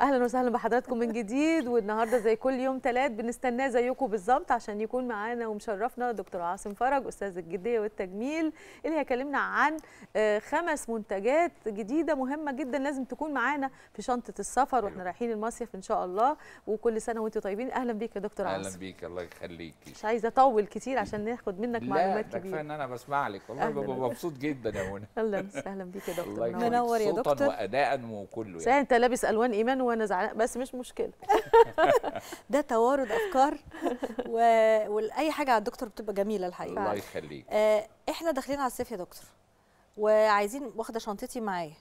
اهلا وسهلا بحضراتكم من جديد والنهارده زي كل يوم ثلاث بنستناه زيكم بالظبط عشان يكون معانا ومشرفنا دكتور عاصم فرج استاذ الجديه والتجميل اللي هيكلمنا عن آه، خمس منتجات جديده مهمه جدا لازم تكون معانا في شنطه السفر واحنا رايحين المصيف ان شاء الله وكل سنه وانتم طيبين اهلا بيك يا دكتور عاصم اهلا بيك الله يخليك مش عايزه اطول كتير عشان ناخد منك معلومات كبيره لا كفايه ان انا بسمع لك والله ببقى مبسوط جدا يا منى اهلا اهلا بيك يا دكتور منور يا دكتور صوتا واداء وكله يعني انت لابس الوان ايمان وانا زعلان بس مش مشكله ده توارد افكار و... واي حاجه على الدكتور بتبقى جميله الحقيقه الله يخليك آه احنا داخلين على الصيف يا دكتور وعايزين واخده شنطتي معايا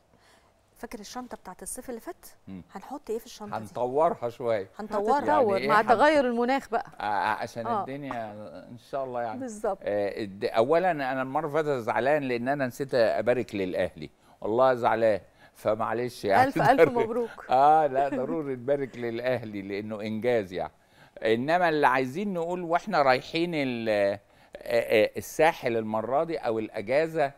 فاكر الشنطه بتاعت الصيف اللي فات هنحط ايه في الشنطه هنطورها شويه هنطورها يعني إيه مع تغير المناخ بقى آه،, آه عشان آه. الدنيا ان شاء الله يعني بالظبط آه اولا انا المره اللي فاتت زعلان لان انا نسيت ابارك للاهلي والله زعلان فمعلش يعني ألف ألف مبروك آه لا ضروري نبارك للأهلي لأنه إنجاز يعني إنما اللي عايزين نقول وإحنا رايحين آه، آه، الساحل المرة دي أو الأجازة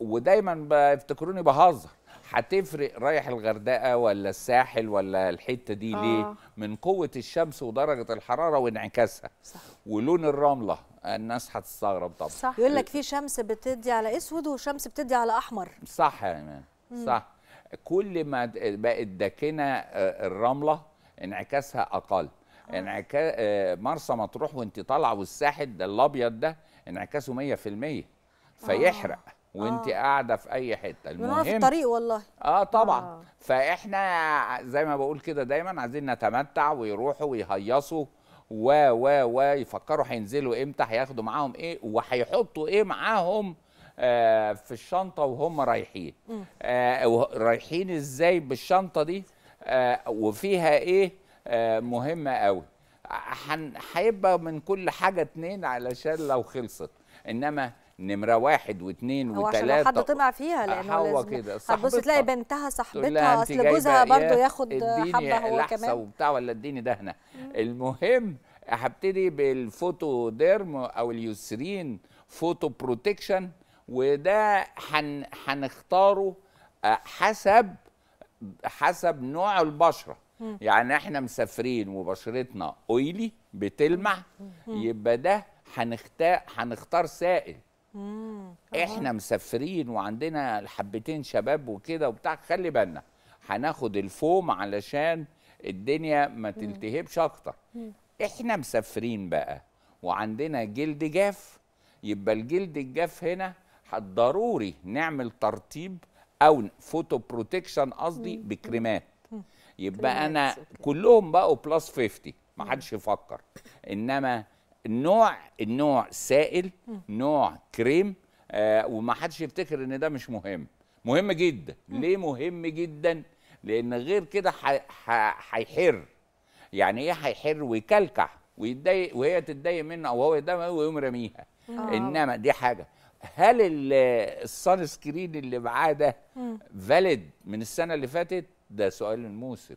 ودايما بيفتكروني بهزر هتفرق رايح الغردقه ولا الساحل ولا الحته دي آه. ليه من قوه الشمس ودرجه الحراره وانعكاسها صح. ولون الرمله الناس هتستغرب طبعا صح يقول لك في شمس بتدي على اسود وشمس بتدي على احمر صح يا ايمان صح كل ما بقت داكنه آه، الرمله انعكاسها اقل آه. انعكاس آه، مرسى مطروح وانت طالعه والساحل ده الابيض ده انعكاسه 100% فيحرق وانت قاعده في اي حته المهم في الطريق والله اه طبعا آه. فاحنا زي ما بقول كده دايما عايزين نتمتع ويروحوا ويهيصوا و و و يفكروا هينزلوا امتى هياخدوا معاهم ايه وهيحطوا ايه معاهم آه، في الشنطه وهم رايحين آه، رايحين ازاي بالشنطه دي آه، وفيها ايه مهمه قوي هيبقى من كل حاجه اتنين علشان لو خلصت انما نمره واحد واثنين وثلاثه عشان حد طمع فيها لانه هو كده هتبص تلاقي بنتها صاحبتها اصل جوزها برضه ايه؟ ياخد حبه هو كمان وبتاع ولا اديني دهنه المهم هبتدي بالفوتو ديرم او اليوسرين فوتو بروتكشن وده حن هنختاره آه، حسب حسب نوع البشره يعني احنا مسافرين وبشرتنا اويلي بتلمع يبقى ده هنختار هنختار سائل احنا مسافرين وعندنا الحبتين شباب وكده وبتاع خلي بالنا هناخد الفوم علشان الدنيا ما تلتهبش اكتر احنا مسافرين بقى وعندنا جلد جاف يبقى الجلد الجاف هنا ضروري نعمل ترطيب او فوتو بروتكشن قصدي بكريمات يبقى انا كلهم بقوا بلس 50 ما حدش يفكر انما النوع النوع سائل نوع كريم آه وما حدش يفتكر ان ده مش مهم مهم جدا ليه مهم جدا لان غير كده هيحر يعني ايه هيحر ويكلكع ويتضايق وهي تتضايق منه او هو يتضايق ويقوم رميها انما دي حاجه هل الصن سكرين اللي معاه ده فاليد من السنه اللي فاتت ده سؤال الموسم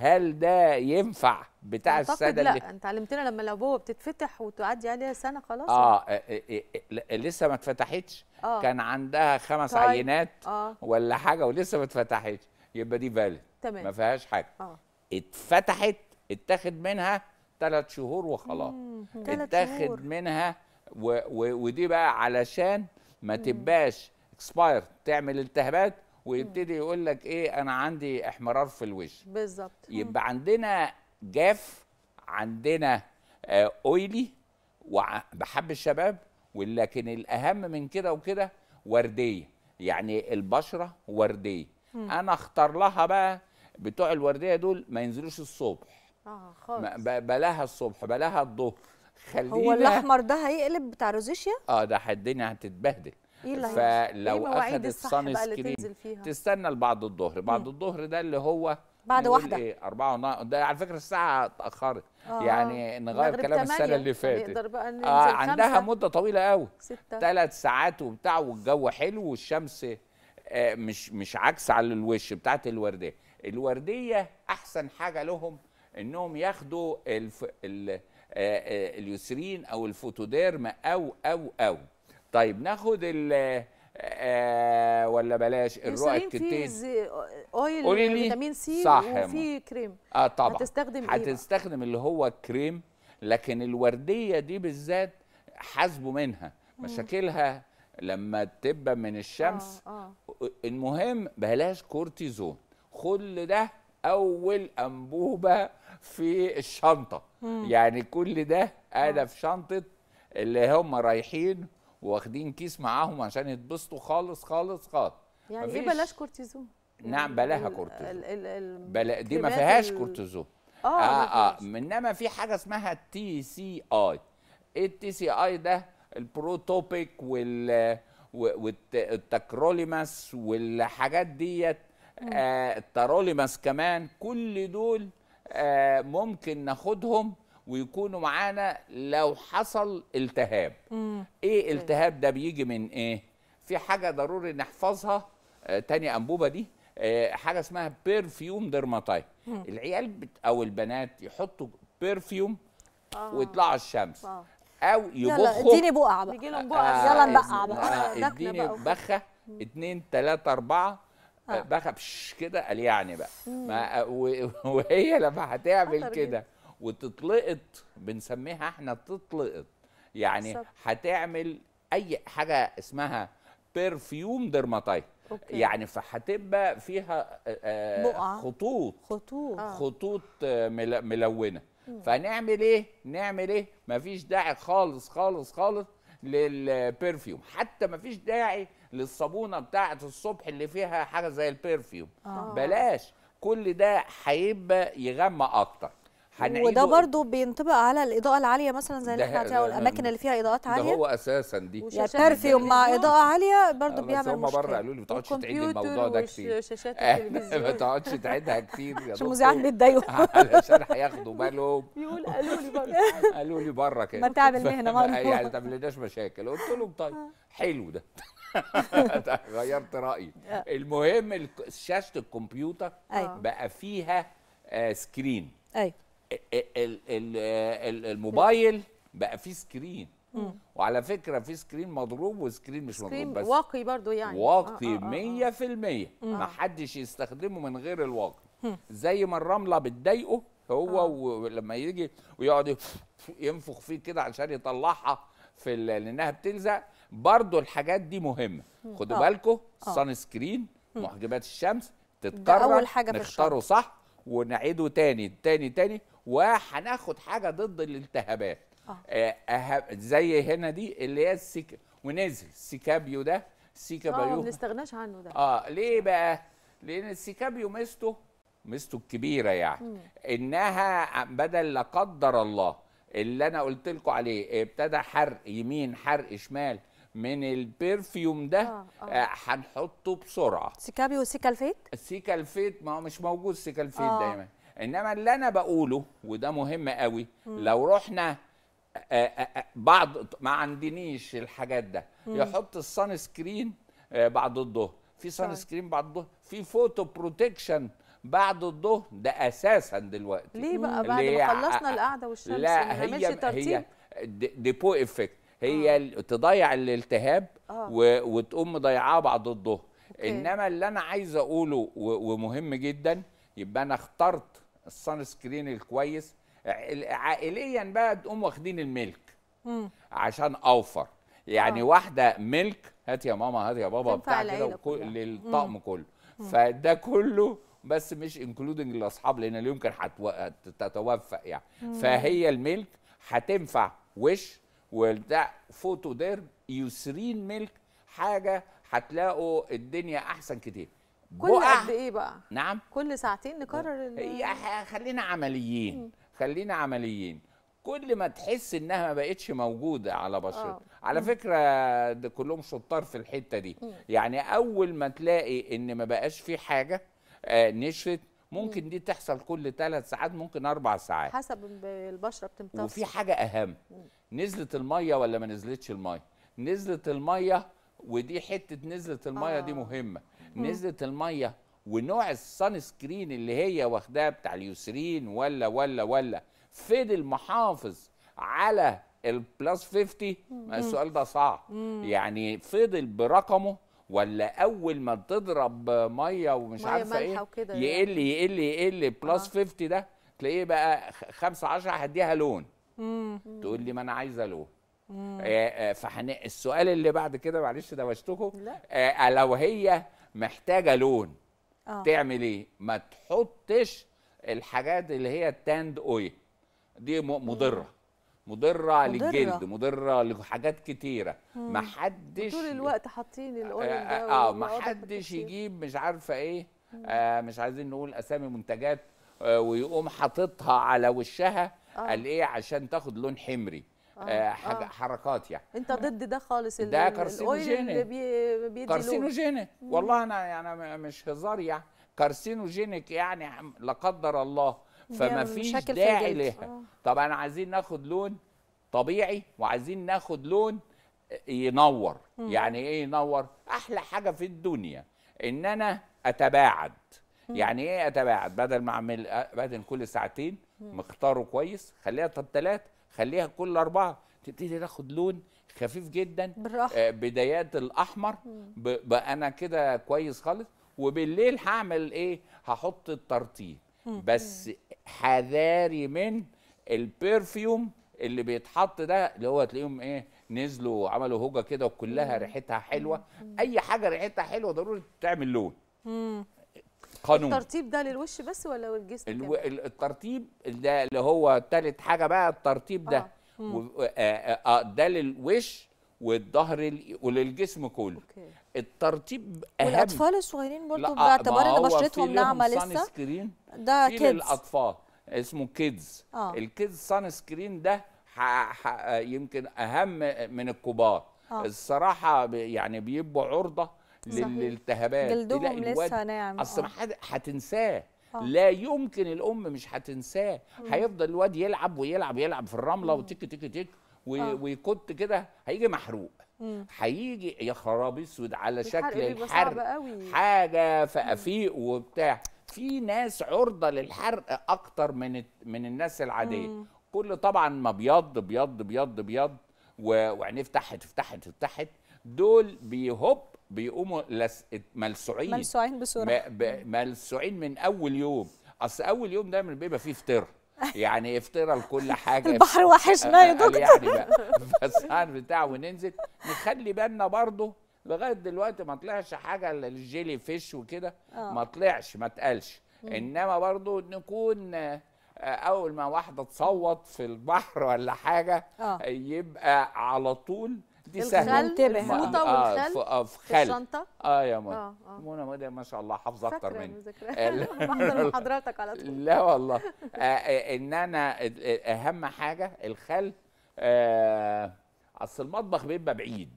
هل ده ينفع بتاع السنه لا انت علمتنا لما الابوه بتتفتح وتعدي عليها سنه خلاص اه إيه إيه, إيه، لسه ما اتفتحتش آه. كان عندها خمس طيب. عينات آه. ولا حاجه ولسه ما اتفتحتش يبقى دي فاليد تمام ما فيهاش حاجه آه. اتفتحت اتاخد منها ثلاث شهور وخلاص اتاخد شهور. منها و و ودي بقى علشان ما تبقاش اكسباير تعمل التهابات ويبتدي يقول لك ايه انا عندي احمرار في الوش بالظبط يبقى عندنا جاف عندنا اويلي آه، بحب الشباب ولكن الاهم من كده وكده ورديه يعني البشره ورديه مم. انا اختار لها بقى بتوع الورديه دول ما ينزلوش الصبح اه خالص بلاها الصبح بلاها الظهر خلينا هو الاحمر ده هيقلب بتاع روزيشيا اه ده الدنيا هتتبهدل إيه فلو اخذت صن سكرين تستنى لبعد الظهر بعد الظهر ده اللي هو بعد واحده ايه أربعة ونص ده على فكره الساعه اتاخرت آه يعني نغير كلام السنه اللي فاتت آه عندها مده طويله قوي ثلاث ساعات وبتاع والجو حلو والشمس آه مش مش عكس على الوش بتاعت الورديه الورديه احسن حاجه لهم انهم ياخدوا الف... ال... آه، آه، اليوسرين او الفوتوديرم او او او طيب ناخد ال آه، ولا بلاش الرؤى الكتين اويل قولي لي فيتامين سي صح وفي كريم اه طبعا هتستخدم ايه هتستخدم اللي هو الكريم لكن الورديه دي بالذات حاسبه منها مشاكلها لما تبقى من الشمس آه آه. المهم بلاش كورتيزون كل ده اول انبوبه في الشنطه مم. يعني كل ده انا في شنطه اللي هم رايحين واخدين كيس معاهم عشان يتبسطوا خالص خالص خالص يعني ايه بلاش كورتيزون نعم بلاها كورتيزون بلا دي ما فيهاش كورتيزون اه اه, آه. انما في حاجه اسمها تي سي اي التي سي اي ده البروتوبيك وال والتكروليماس والحاجات ديت آه كمان كل دول آه، ممكن ناخدهم ويكونوا معانا لو حصل التهاب مم. ايه التهاب ده بيجي من ايه في حاجه ضروري نحفظها آه، تاني انبوبه دي آه، حاجه اسمها بيرفيوم درماتاي العيال بت او البنات يحطوا بيرفيوم آه. ويطلعوا الشمس آه. او يبخوا يلا اديني بقعه بقى يجي لهم بقعه يلا نبقع بقى اديني بخه 2 3 4 آه. بخبش كده قال يعني بقى ما وهي لما هتعمل كده وتطلقت بنسميها احنا تطلقت يعني هتعمل اي حاجه اسمها بيرفيوم درماتاي أوكي. يعني فهتبقى فيها آه, آه، خطوط خطوط آه. خطوط آه، ملونه مم. فنعمل ايه نعمل ايه مفيش داعي خالص خالص خالص للبرفيوم حتى ما فيش داعي للصابونه بتاعه الصبح اللي فيها حاجه زي البرفيوم آه. بلاش كل ده هيبقى يغمى اكتر وده برضو بينطبق على الاضاءه العاليه مثلا زي اللي احنا فيها والاماكن اللي فيها اضاءات عاليه ده هو اساسا دي يعني مع اضاءه عاليه برضو آه، بيعمل هم بره قالوا لي ما تقعدش تعيد الموضوع ده كتير شاشات ما تقعدش تعيدها كتير يا عشان المذيعين بيتضايقوا علشان هياخدوا بالهم يقول قالوا لي بره قالوا لي بره كده ما تعمل مهنه مره يعني ما تعملناش مشاكل قلت لهم طيب حلو ده غيرت رايي المهم شاشه الكمبيوتر أيوة. بقى فيها سكرين آه، ايوه الموبايل بقى فيه سكرين وعلى فكره في سكرين مضروب وسكرين مش مضروب بس واقي برضو يعني واقي 100% آه، آه، آه، ما حدش يستخدمه من غير الواقي زي ما الرمله بتضايقه هو آه. ولما يجي ويقعد ينفخ فيه كده عشان يطلعها في لانها بتلزق برضو الحاجات دي مهمه خدوا آه. بالكم الصن سكرين محجبات الشمس تتكرر اول حاجه نختاره صح ونعيده تاني تاني تاني وهناخد حاجه ضد الالتهابات آه. آه زي هنا دي اللي هي السيك ونزل السيكابيو ده السيكابيو اه ما بنستغناش عنه ده اه ليه بقى؟ لان السيكابيو ميزته ميزته الكبيره يعني م. انها بدل لا قدر الله اللي انا قلت لكم عليه ابتدى حرق يمين حرق شمال من البرفيوم ده آه آه. آه، هنحطه بسرعه سيكابيو سيكالفيت السيكالفيت ما هو مش موجود سيكالفيت آه. دايما انما اللي انا بقوله وده مهم قوي لو رحنا بعض ما عندنيش الحاجات ده يحط الصن سكرين بعد الظهر في صن سكرين بعد الظهر في فوتو بروتكشن بعد الظهر ده اساسا دلوقتي ليه بقى بعد ما خلصنا القعده والشمس لا هي هي ديبو افكت هي آه. تضيع الالتهاب آه. وتقوم مضيعاه بعد الظهر انما اللي انا عايز اقوله ومهم جدا يبقى انا اخترت الصن سكرين الكويس عائليا بقى تقوم واخدين الملك مم. عشان اوفر يعني آه. واحده ملك هات يا ماما هات يا بابا بتاع كده للطقم كله فده كله بس مش انكلودنج الاصحاب لان اليوم كان هتتوفق يعني مم. فهي الملك هتنفع وش وده فوتو ديرم يسرين ملك حاجه هتلاقوا الدنيا احسن كتير كل قد أه- ايه بقى نعم كل ساعتين نكرر إيه، أه- أه، خلينا عمليين خلينا عمليين كل ما تحس انها ما بقتش موجوده على بشرتك على فكره ده كلهم شطار في الحته دي يعني اول ما تلاقي ان ما بقاش في حاجه نشرت ممكن دي تحصل كل ثلاث ساعات ممكن اربع ساعات حسب البشره بتمتص وفي حاجه اهم نزلت الميه ولا ما نزلتش الميه نزلت الميه ودي حته نزلت الميه آه. دي مهمه نزلت الميه ونوع السان سكرين اللي هي واخداه بتاع اليوسرين ولا ولا ولا فضل محافظ على البلس 50 السؤال ده صعب يعني فضل برقمه ولا اول ما تضرب ميه ومش مية عارفه ايه يعني. يقل, يقل يقل يقل بلس آه. 50 ده تلاقيه بقى 5 10 هديها لون مم. تقول لي ما انا عايزه لون آه، آه، فحن... السؤال اللي بعد كده معلش دوشتكم آه لو هي محتاجه لون آه. تعمل ايه ما تحطش الحاجات اللي هي التاند اويل دي مضره مضره للجلد مضره لحاجات كتيره ما حدش طول الوقت حاطين الاويل آه، ده اه, آه، ما حدش يجيب مش عارفه ايه آه مش عايزين نقول اسامي منتجات آه ويقوم حاططها على وشها آه. قال ايه عشان تاخد لون حمري آه آه. آه. حركات يعني انت ضد ده خالص ده كارسينوجيني بي كارسينوجيني والله انا يعني مش هزار يعني كارسينوجينيك يعني لا قدر الله فما فيش داعي لها آه. طبعا عايزين ناخد لون طبيعي وعايزين ناخد لون ينور مم. يعني ايه ينور احلى حاجه في الدنيا ان انا اتباعد مم. يعني ايه اتباعد بدل ما اعمل بدل كل ساعتين مختاره كويس خليها طب ثلاثه خليها كل أربعة تبتدي تاخد لون خفيف جدا بالراحة. آه، بدايات الأحمر بقى أنا كده كويس خالص وبالليل هعمل إيه هحط الترطيب بس حذاري من البرفيوم اللي بيتحط ده اللي هو تلاقيهم ايه نزلوا وعملوا هوجه كده وكلها ريحتها حلوه اي حاجه ريحتها حلوه ضروري تعمل لون قانون الترطيب ده للوش بس ولا للجسم الو... الترطيب ده اللي هو تالت حاجه بقى الترطيب ده آه. و... آه،, آه آه ده للوش والظهر ال... وللجسم كله أوكي. الترطيب اهم الاطفال الصغيرين برضه آه، باعتبار ان بشرتهم ناعمه لسه ده كيدز للاطفال اسمه كيدز آه. الكيدز سان سكرين ده ح... ح... آه، يمكن اهم من الكبار آه. الصراحه يعني بيبقوا عرضه للالتهابات جلدهم لسه ناعم اصل ما آه. حد هتنساه آه. لا يمكن الام مش هتنساه هيفضل الواد يلعب ويلعب يلعب في الرمله وتك تك تك آه. ويكت كده هيجي محروق هيجي يا خراب اسود على شكل الحر حاجه فافيق وبتاع في ناس عرضه للحرق اكتر من من الناس العاديه مم. كل طبعا ما بيض بيض بيض بيض وعينيه فتحت فتحت فتحت دول بيهب بيقوموا لس... ملسوعين ملسوعين بسرعه ب... ملسوعين من اول يوم اصل اول يوم دايما بيبقى فيه فطر يعني افطره لكل حاجه البحر وحشنا يا دكتور يعني بقى الصحن بتاع وننزل نخلي بالنا برضه لغايه دلوقتي ما طلعش حاجه الجيلي فيش وكده آه. ما طلعش ما اتقالش انما برضه نكون آه، اول ما واحده تصوت في البحر ولا حاجه آه. يبقى على طول دي سهله انتبه فوطه آه، والخل اه في خل الشنطه اه يا منى آه آه. منى ما شاء الله حافظه اكتر مني بحضر حضرتك على طول لا والله آه, آه، ان انا اهم حاجه الخل آه اصل المطبخ بيبقى بعيد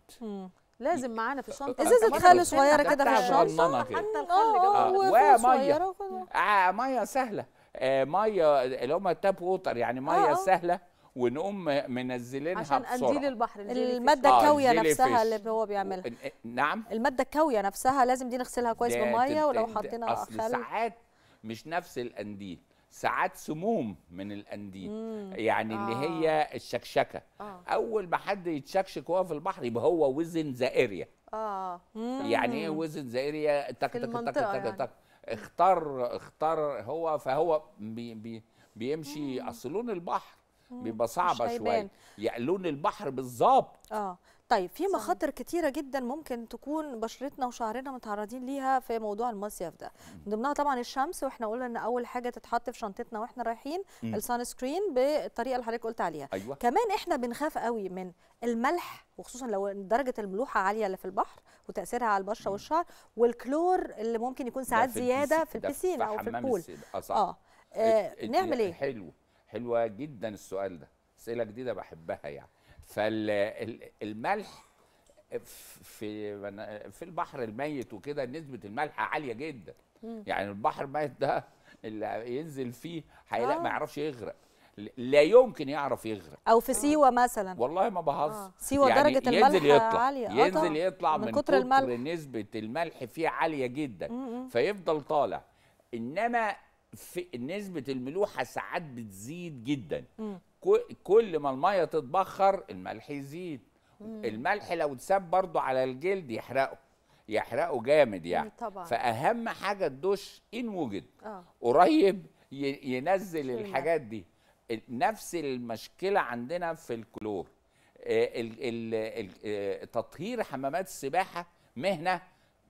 لازم معانا في الشنطه ازازه خل صغيره كده في الشنطه حتى الخل آه، وميه ميه سهله ميه اللي هم التاب ووتر يعني ميه سهله ونقوم منزلينها عشان بسرعه عشان قنديل البحر الماده الكاويه آه نفسها اللي هو بيعملها نعم الماده الكاويه نفسها لازم دي نغسلها كويس بميه ولو حطينا اصل ساعات مش نفس القنديل ساعات سموم من القنديل يعني آه. اللي هي الشكشكه آه. اول ما حد يتشكشك وهو في البحر يبقى هو وزن زائريا اه مم. يعني ايه وزن زائريا تك تك تك تك, يعني. تك. اختار اختار هو فهو بي بي بيمشي اصل لون البحر بيبقى صعبه شويه يعني لون البحر بالظبط اه طيب في مخاطر كتيره جدا ممكن تكون بشرتنا وشعرنا متعرضين ليها في موضوع المصيف ده من ضمنها طبعا الشمس واحنا قلنا ان اول حاجه تتحط في شنطتنا واحنا رايحين السان سكرين بالطريقه اللي حضرتك قلت عليها أيوة. كمان احنا بنخاف قوي من الملح وخصوصا لو درجه الملوحه عاليه اللي في البحر وتاثيرها على البشره مم. والشعر والكلور اللي ممكن يكون ساعات زياده في البسين او في البول آه،, اه, آه. إيه، نعمل ايه حلو حلوه جدا السؤال ده اسئله جديده بحبها يعني فالملح في في البحر الميت وكده نسبه الملح عاليه جدا مم. يعني البحر الميت ده اللي ينزل فيه هيلاقي آه. ما يعرفش يغرق لا يمكن يعرف يغرق او في سيوه آه. مثلا والله ما بهزر آه. سيوه يعني درجه الملح ينزل يطلع عاليه آه، ينزل يطلع من, من كتر, كتر الملح. نسبه الملح فيه عاليه جدا مم. فيفضل طالع انما في نسبه الملوحه ساعات بتزيد جدا كل ما الميه تتبخر الملح يزيد الملح لو اتساب برضه على الجلد يحرقه يحرقه جامد يعني طبعا. فاهم حاجه الدش ان وجد آه. قريب ينزل الحاجات دي نفس المشكله عندنا في الكلور آه، آه، تطهير حمامات السباحه مهنه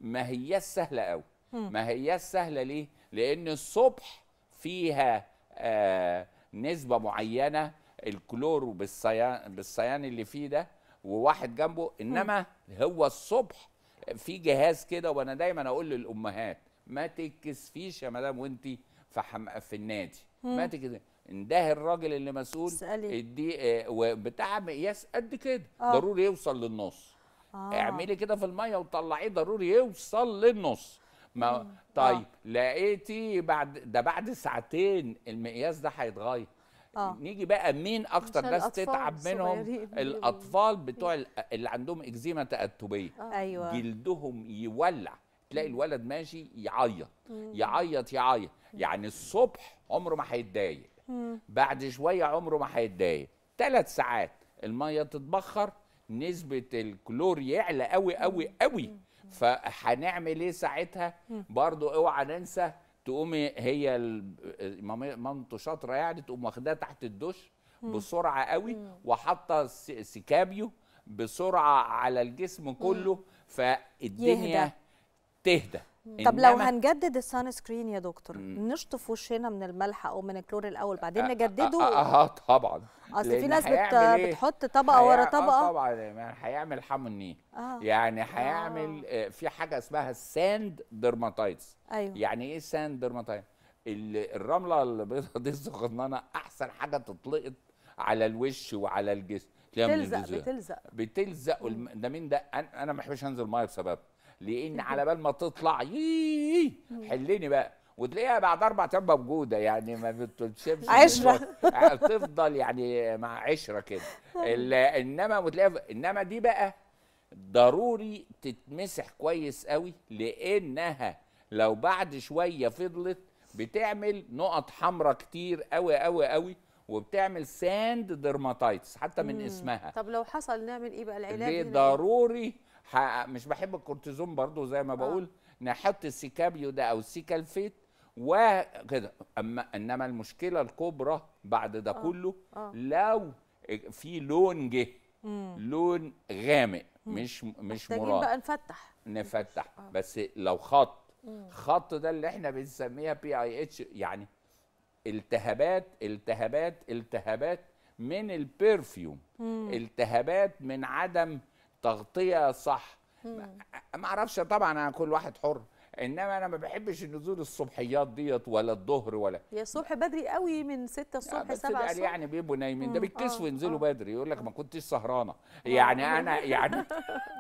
ما هي سهله قوي ما هياش سهله ليه؟ لان الصبح فيها آه نسبه معينه الكلور بالصيان بالصيان اللي فيه ده وواحد جنبه انما هو الصبح في جهاز كده وانا دايما اقول للامهات ما تكسفيش يا مدام وانت في حم... في النادي ما تكسفيش انده الراجل اللي مسؤول ادي آه، بتاع مقياس قد كده آه. ضروري يوصل للنص آه. اعملي كده في الميه وطلعيه ضروري يوصل للنص ما طيب آه. لقيتي بعد ده بعد ساعتين المقياس ده هيتغير آه. نيجي بقى مين اكتر ناس تتعب منهم الاطفال بتوع اللي عندهم اكزيما تاتبيه آه. أيوة. جلدهم يولع تلاقي الولد ماشي يعيط يعيط يعيط يعني الصبح عمره ما هيتضايق بعد شويه عمره ما هيتضايق ثلاث ساعات الميه تتبخر نسبه الكلور يعلى قوي قوي قوي مم. فهنعمل ايه ساعتها برضو اوعى ننسى تقومي هي مامته شاطره يعني تقوم واخداها تحت الدش بسرعه قوي وحاطه سكابيو بسرعه على الجسم كله فالدنيا تهدى طب لو هنجدد السان سكرين يا دكتور نشطف وشنا من الملح او من الكلور الاول بعدين آه، آه، نجدده آه, آه، طبعا اصل في ناس بت... إيه؟ بتحط طبقه هي... ورا آه طبقه طبعا يعني هيعمل حموني آه. يعني آه. هيعمل آه. في حاجه اسمها الساند ديرماتايتس أيوه. يعني ايه ساند ديرماتايتس الرمله البيضاء دي الصغننه احسن حاجه تطلقت على الوش وعلى الجسم بتلزق بتلزق بتلزق والم... ده مين ده انا ما بحبش انزل ميه بسببها لان على بال ما تطلع يي حلني بقى وتلاقيها بعد اربع ايام موجوده يعني ما بتنشبش عشره آه، تفضل يعني مع عشره كده انما وتلاقيها انما دي بقى ضروري تتمسح كويس قوي لانها لو بعد شويه فضلت بتعمل نقط حمراء كتير قوي قوي قوي وبتعمل ساند درماتايتس حتى من مم. اسمها طب لو حصل نعمل ايه بقى العلاج إيه؟ ضروري مش بحب الكورتيزون برضو زي ما آه. بقول آه. نحط السيكابيو ده او السيكالفيت وكده اما انما المشكله الكبرى بعد ده آه. كله آه. لو في لون جه لون غامق مم. مش مش مراد بقى نفتح نفتح آه. بس لو خط خط ده اللي احنا بنسميها بي اي اتش يعني التهابات التهابات التهابات من البرفيوم التهابات من عدم تغطيه صح ما اعرفش طبعا كل واحد حر انما انا ما بحبش النزول الصبحيات ديت ولا الظهر ولا هي الصبح بدري قوي من 6 الصبح 7 الصبح يعني بيبقوا نايمين ده بيتكسفوا آه، ينزلوا آه. بدري يقول لك ما كنتش سهرانه آه. يعني انا يعني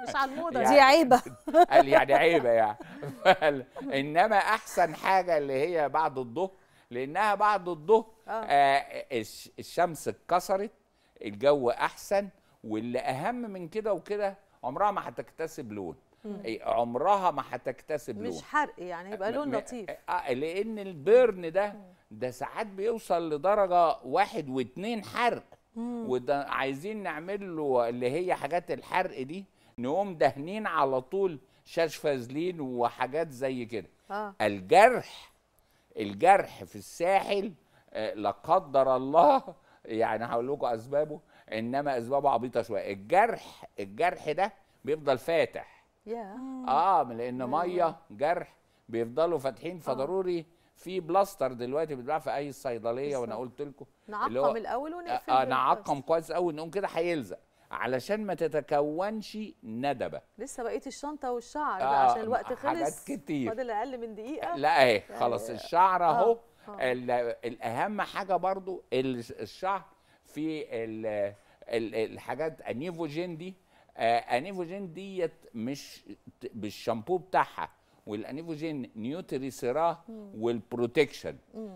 مش على الموضه يعني دي عيبه قال يعني عيبه يعني انما احسن حاجه اللي هي بعد الظهر لانها بعد الظهر آه الشمس اتكسرت الجو احسن واللي اهم من كده وكده عمرها ما هتكتسب لون إيه، عمرها ما هتكتسب لون مش حرق يعني يبقى لون لطيف آه،, اه لان البيرن ده ده ساعات بيوصل لدرجه واحد واتنين حرق وده عايزين نعمل له اللي هي حاجات الحرق دي نقوم دهنين على طول شاش فازلين وحاجات زي كده آه. الجرح الجرح في الساحل آه، لا قدر الله يعني هقول لكم اسبابه انما اسبابه عبيطه شويه الجرح الجرح ده بيفضل فاتح yeah. اه, آه، yeah. ميه جرح بيفضلوا فاتحين آه. فضروري في بلاستر دلوقتي بيتباع في اي صيدليه وانا قلت لكم نعقم الاول ونقفل آه, آه، نعقم كويس قوي نقوم كده هيلزق علشان ما تتكونش ندبه لسه بقيه الشنطه والشعر آه عشان الوقت خلص حاجات كتير فاضل اقل من دقيقه لا اهي خلاص الشعر اهو الاهم حاجه برضو الشعر في الـ الحاجات النيفوجين دي آه، انيفوجين ديت مش بالشامبو بتاعها والانيفوجين سيرا والبروتكشن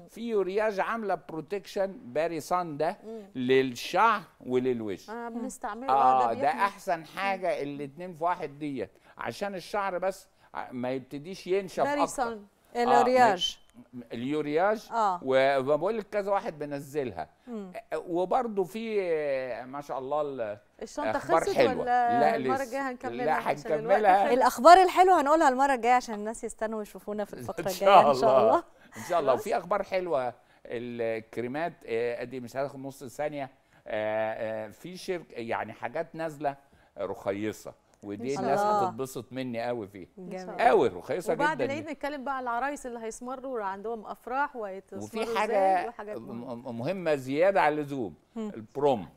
في يورياج عامله بروتكشن باريسان ده للشعر وللوش اه بنستعمله اه ده, ده احسن حاجه الاثنين في واحد ديت عشان الشعر بس آه، ما يبتديش ينشف اكتر اليورياج آه اليورياج اه وبقول لك كذا واحد بنزلها وبرده في ما شاء الله الشنطه خلصت حلوة. ولا لا المره الجايه هنكملها لا هنكملها الاخبار الحلوه هنقولها المره الجايه عشان الناس يستنوا يشوفونا في الفقره الجايه ان شاء الله ان شاء الله وفي اخبار حلوه الكريمات آه، ادي مش هتاخد نص ثانيه آه، آه، في شركه يعني حاجات نازله رخيصه ودي الناس هتتبسط مني قوي فيها قوي رخيصه جدا وبعد العيد نتكلم بقى على العرايس اللي هيسمروا عندهم افراح وهيتصوروا وفي حاجه مهمه زياده على اللزوم البروم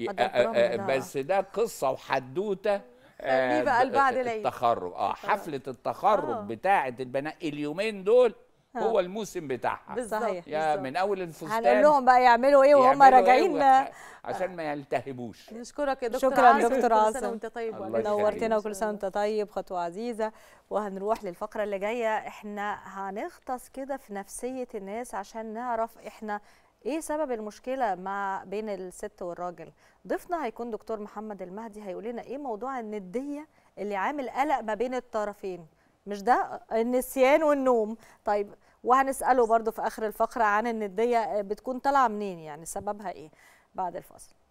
إيه بس ده قصه وحدوته آه بقى بعد العيد التخرج اه, آه. حفله التخرج آه. بتاعه البنات اليومين دول هو الموسم بتاعها بالظبط يا بالزبط. من اول الفستان هنقول لهم بقى يعملوا ايه وهم إيه راجعين إيه عشان ما يلتهبوش نشكرك يا دكتور شكرا عاصم دكتور عاصم كل سنه وانت طيب نورتنا وكل سنه وانت طيب خطوه عزيزه وهنروح للفقره اللي جايه احنا هنغطس كده في نفسيه الناس عشان نعرف احنا ايه سبب المشكله مع بين الست والراجل ضيفنا هيكون دكتور محمد المهدي هيقول لنا ايه موضوع النديه اللي عامل قلق ما بين الطرفين مش ده النسيان والنوم طيب وهنساله برضو في اخر الفقره عن النديه آه، بتكون طالعه منين يعني سببها ايه بعد الفاصل